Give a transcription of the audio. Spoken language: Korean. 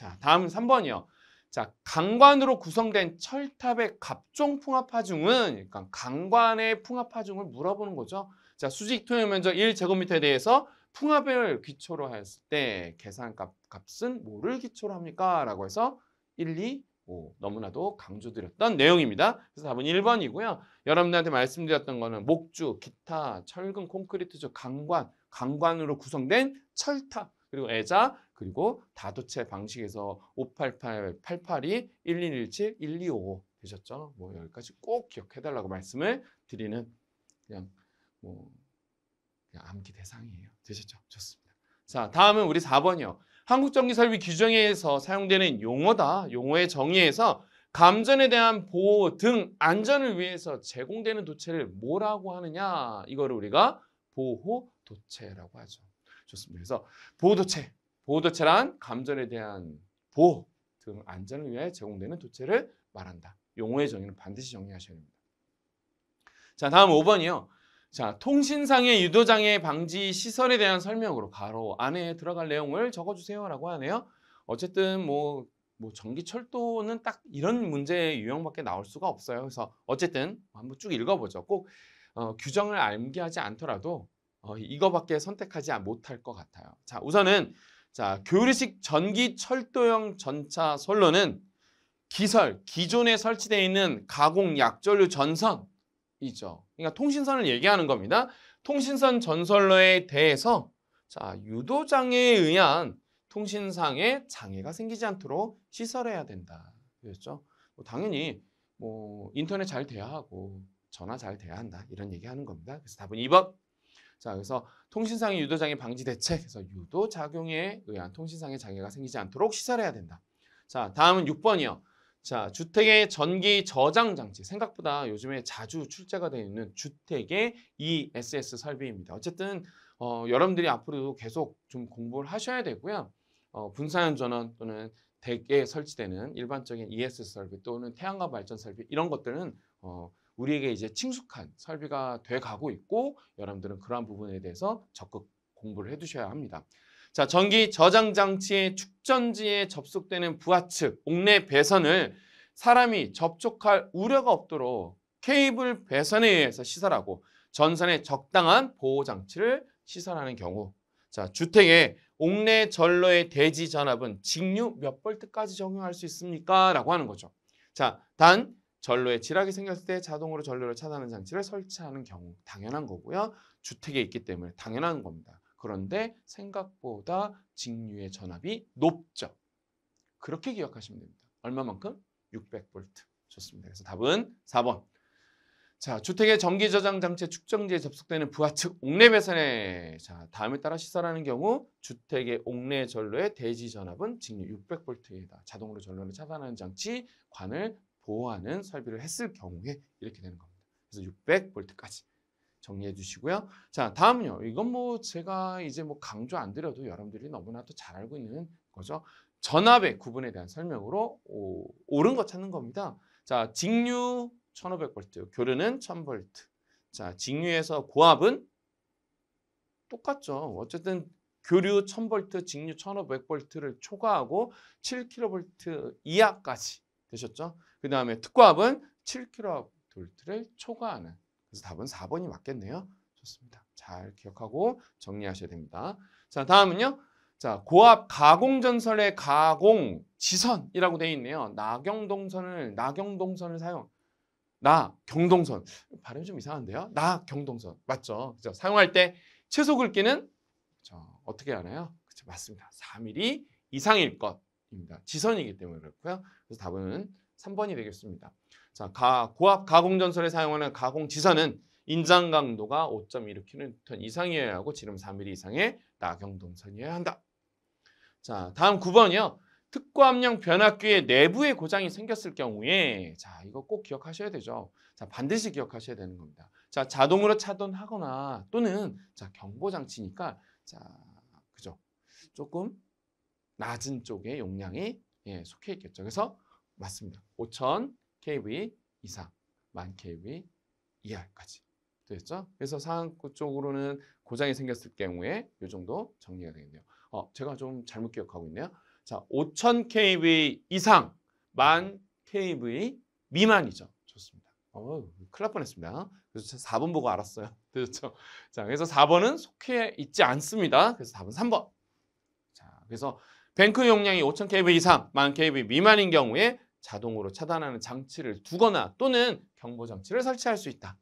자, 다음 3번이요. 자, 강관으로 구성된 철탑의 갑종 풍합하중은 그러니까 강관의 풍합하중을 물어보는 거죠. 자, 수직 토양 면적 1제곱미터에 대해서 풍합을 기초로 했을 때 계산값 값은 뭐를 기초로 합니까? 라고 해서 1, 2, 5 너무나도 강조드렸던 내용입니다. 그래서 답은 1번이고요. 여러분들한테 말씀드렸던 거는 목주, 기타, 철근, 콘크리트주, 강관, 강관으로 구성된 철탑 그리고 애자 그리고 다도체 방식에서 588, 8 8이 1117, 1255 되셨죠? 뭐 여기까지 꼭 기억해달라고 말씀을 드리는 그냥 뭐 그냥 암기 대상이에요. 되셨죠? 좋습니다. 자, 다음은 우리 4번이요. 한국전기설비 규정에서 사용되는 용어다. 용어의 정의에서 감전에 대한 보호 등 안전을 위해서 제공되는 도체를 뭐라고 하느냐 이거를 우리가 보호 도체라고 하죠. 좋습니다. 그래서 보호도체, 보호도체란 감전에 대한 보호 등 안전을 위해 제공되는 도체를 말한다. 용어의 정의는 반드시 정리하셔야 됩니다. 자, 다음 5번이요. 자, 통신상의 유도장애 방지 시설에 대한 설명으로 가로 안에 들어갈 내용을 적어주세요라고 하네요. 어쨌든 뭐, 뭐 전기 철도는 딱 이런 문제의 유형밖에 나올 수가 없어요. 그래서 어쨌든 한번 쭉 읽어보죠. 꼭 어, 규정을 암기하지 않더라도 어, 이거밖에 선택하지 못할 것 같아요. 자, 우선은 자 교류식 전기 철도형 전차 선로는 기설, 기존에 설치되어 있는 가공 약전류 전선이죠. 그러니까 통신선을 얘기하는 겁니다. 통신선 전선로에 대해서 자 유도장애에 의한 통신상의 장애가 생기지 않도록 시설해야 된다. 그랬죠. 뭐 당연히 뭐 인터넷 잘 돼야 하고 전화 잘 돼야 한다. 이런 얘기하는 겁니다. 그래서 답은 2번 자, 그래서 통신상의 유도장애 방지 대책, 그래서 유도 작용에 의한 통신상의 장애가 생기지 않도록 시설 해야 된다. 자, 다음은 6번이요. 자, 주택의 전기 저장 장치. 생각보다 요즘에 자주 출제가 되어 있는 주택의 ESS 설비입니다. 어쨌든 어, 여러분들이 앞으로도 계속 좀 공부를 하셔야 되고요. 어, 분산 전원 또는 대에 설치되는 일반적인 ESS 설비 또는 태양광 발전 설비 이런 것들은 어, 우리에게 이제 친숙한 설비가 돼 가고 있고 여러분들은 그러한 부분에 대해서 적극 공부를 해 두셔야 합니다. 자, 전기 저장 장치의 축전지에 접속되는 부하 측 옥내 배선을 사람이 접촉할 우려가 없도록 케이블 배선에 의해서 시설하고 전선에 적당한 보호 장치를 시설하는 경우 자, 주택의 옥내 전로의 대지 전압은 직류 몇 볼트까지 적용할 수 있습니까? 라고 하는 거죠. 자, 단 전로에 지락이 생겼을 때 자동으로 전로를 차단하는 장치를 설치하는 경우 당연한 거고요. 주택에 있기 때문에 당연한 겁니다. 그런데 생각보다 직류의 전압이 높죠. 그렇게 기억하시면 됩니다. 얼마만큼? 600V. 좋습니다. 그래서 답은 4번. 자, 주택의 전기 저장 장치 축정지에 접속되는 부하 측 옥내 배선에 자, 다음에 따라 시설하는 경우 주택의 옥내 전로의 대지 전압은 직류 600V에다 자동으로 전로를 차단하는 장치 관을 보호하는 설비를 했을 경우에 이렇게 되는 겁니다. 그래서 600V까지 정리해 주시고요. 자, 다음은요. 이건 뭐 제가 이제 뭐 강조 안 드려도 여러분들이 너무나도 잘 알고 있는 거죠. 전압의 구분에 대한 설명으로 오, 옳은 거 찾는 겁니다. 자, 직류 1500V, 교류는 1000V. 자, 직류에서 고압은 똑같죠. 어쨌든 교류 1000V, 직류 1500V를 초과하고 7kV 이하까지 되셨죠? 그 다음에 특고압은 7 k g 돌트를 초과하는 그래서 답은 4번이 맞겠네요. 좋습니다. 잘 기억하고 정리하셔야 됩니다. 자 다음은요. 자 고압 가공전설의 가공 지선이라고 되어 있네요. 나경동선을 나경동선을 사용 나 경동선 발음이 좀 이상한데요. 나 경동선 맞죠? 그죠? 사용할 때 최소 굵기는 그쵸? 어떻게 하나요? 그쵸 맞습니다. 4mm 이상일 것 입니다. 지선이기 때문에 그렇고요. 그래서 답은 3번이 되겠습니다. 자, 가, 고압 가공 전선에 사용하는 가공 지선은 인장 강도가 5.1kN 이상이어야 하고 지름 4 m m 이상의 나경동선이어야 한다. 자, 다음 9번이요. 특고함량 변압기의 내부에 고장이 생겼을 경우에 자, 이거 꼭 기억하셔야 되죠. 자, 반드시 기억하셔야 되는 겁니다. 자, 자동으로 차단하거나 또는 자, 경보 장치니까 자, 그죠? 조금 낮은 쪽에 용량이 예, 속해 있겠죠. 그래서 맞습니다. 5,000 kV 이상, 1만 kV 이하까지 되겠죠. 그래서 상한구 쪽으로는 고장이 생겼을 경우에 이 정도 정리가 되겠네요. 어, 제가 좀 잘못 기억하고 있네요. 자, 5,000 kV 이상, 1만 kV 미만이죠. 좋습니다. 어, 큰일 날 뻔했습니다. 그래서 4번 보고 알았어요. 되셨죠? 그렇죠? 자, 그래서 4번은 속해 있지 않습니다. 그래서 답은 3번. 자, 그래서 뱅크 용량이 5000kV 이상, 1 0 0 0 k v 미만인 경우에 자동으로 차단하는 장치를 두거나 또는 경보 장치를 설치할 수 있다.